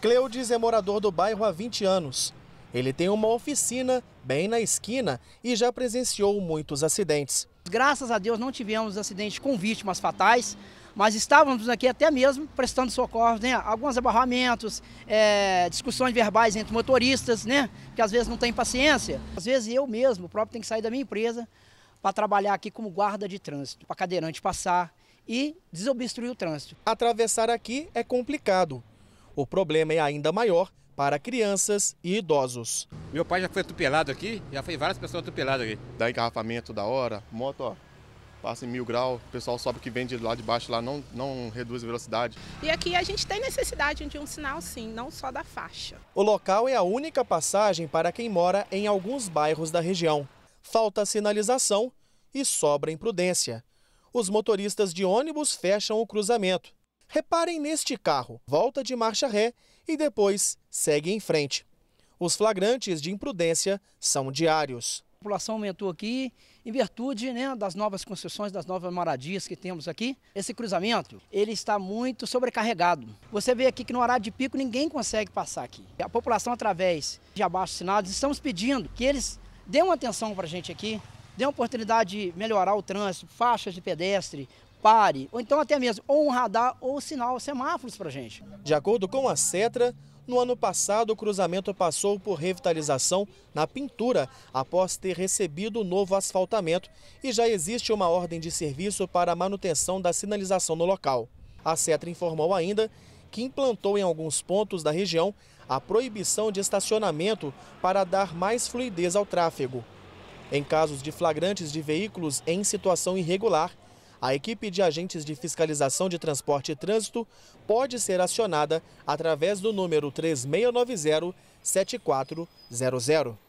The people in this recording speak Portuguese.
Cleudes é morador do bairro há 20 anos. Ele tem uma oficina bem na esquina e já presenciou muitos acidentes. Graças a Deus não tivemos acidentes com vítimas fatais, mas estávamos aqui até mesmo prestando socorro, né? Alguns abarramentos, é, discussões verbais entre motoristas, né? Que às vezes não tem paciência. Às vezes eu mesmo, próprio, tenho que sair da minha empresa para trabalhar aqui como guarda de trânsito, para cadeirante passar e desobstruir o trânsito. Atravessar aqui é complicado o problema é ainda maior para crianças e idosos. Meu pai já foi atropelado aqui, já foi várias pessoas atropeladas aqui. Dá engarrafamento da hora, moto, ó, passa em mil graus, o pessoal sobe que vem de lá de baixo, lá não, não reduz a velocidade. E aqui a gente tem necessidade de um sinal sim, não só da faixa. O local é a única passagem para quem mora em alguns bairros da região. Falta sinalização e sobra imprudência. Os motoristas de ônibus fecham o cruzamento Reparem neste carro, volta de marcha ré e depois segue em frente. Os flagrantes de imprudência são diários. A população aumentou aqui em virtude né, das novas concessões, das novas moradias que temos aqui. Esse cruzamento ele está muito sobrecarregado. Você vê aqui que no horário de pico ninguém consegue passar aqui. A população, através de abaixo sinados, estamos pedindo que eles dêem uma atenção para a gente aqui, dêem oportunidade de melhorar o trânsito, faixas de pedestre, pare, ou então até mesmo ou um radar ou sinal semáforos para a gente. De acordo com a CETRA, no ano passado, o cruzamento passou por revitalização na pintura após ter recebido o novo asfaltamento e já existe uma ordem de serviço para a manutenção da sinalização no local. A CETRA informou ainda que implantou em alguns pontos da região a proibição de estacionamento para dar mais fluidez ao tráfego. Em casos de flagrantes de veículos em situação irregular, a equipe de agentes de fiscalização de transporte e trânsito pode ser acionada através do número 3690-7400.